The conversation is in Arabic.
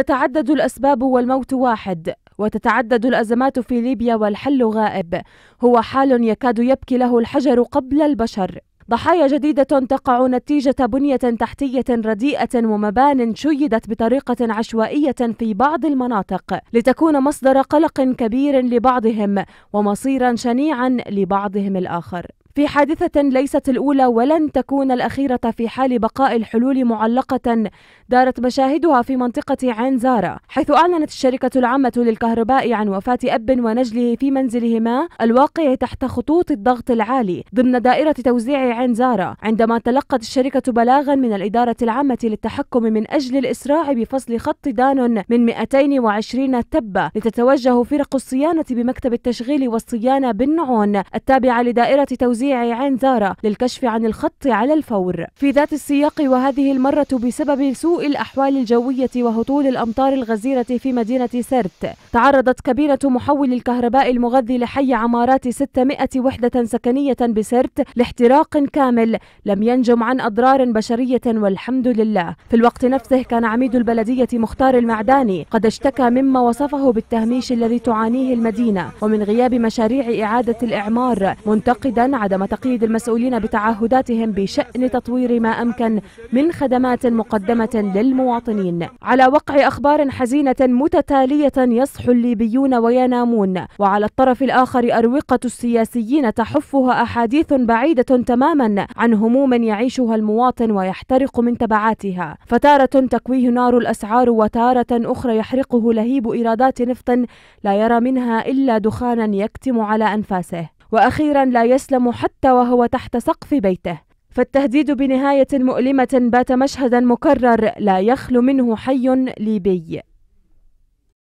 تتعدد الأسباب والموت واحد وتتعدد الأزمات في ليبيا والحل غائب هو حال يكاد يبكي له الحجر قبل البشر ضحايا جديدة تقع نتيجة بنية تحتية رديئة ومبان شيدت بطريقة عشوائية في بعض المناطق لتكون مصدر قلق كبير لبعضهم ومصيرا شنيعا لبعضهم الآخر في حادثة ليست الأولى ولن تكون الأخيرة في حال بقاء الحلول معلقة دارت مشاهدها في منطقة عين زارة حيث أعلنت الشركة العامة للكهرباء عن وفاة أب ونجله في منزلهما الواقع تحت خطوط الضغط العالي ضمن دائرة توزيع عين زارة عندما تلقت الشركة بلاغا من الإدارة العامة للتحكم من أجل الإسراع بفصل خط دان من 220 تبة لتتوجه فرق الصيانة بمكتب التشغيل والصيانة بالنعون التابعة لدائرة توزيع توزيع عين زارا للكشف عن الخط على الفور في ذات السياق وهذه المرة بسبب سوء الأحوال الجوية وهطول الأمطار الغزيرة في مدينة سرت تعرضت كبيرة محول الكهرباء المغذي لحي عمارات 600 وحدة سكنية بسرت لاحتراق كامل لم ينجم عن أضرار بشرية والحمد لله في الوقت نفسه كان عميد البلدية مختار المعداني قد اشتكى مما وصفه بالتهميش الذي تعانيه المدينة ومن غياب مشاريع إعادة الإعمار منتقدا عدم تقييد المسؤولين بتعهداتهم بشأن تطوير ما أمكن من خدمات مقدمة للمواطنين على وقع أخبار حزينة متتالية يصحو الليبيون وينامون وعلى الطرف الآخر أروقة السياسيين تحفها أحاديث بعيدة تماما عن هموم يعيشها المواطن ويحترق من تبعاتها فتارة تكويه نار الأسعار وتارة أخرى يحرقه لهيب إيرادات نفط لا يرى منها إلا دخانا يكتم على أنفاسه واخيرا لا يسلم حتى وهو تحت سقف بيته فالتهديد بنهايه مؤلمه بات مشهدا مكرر لا يخلو منه حي ليبي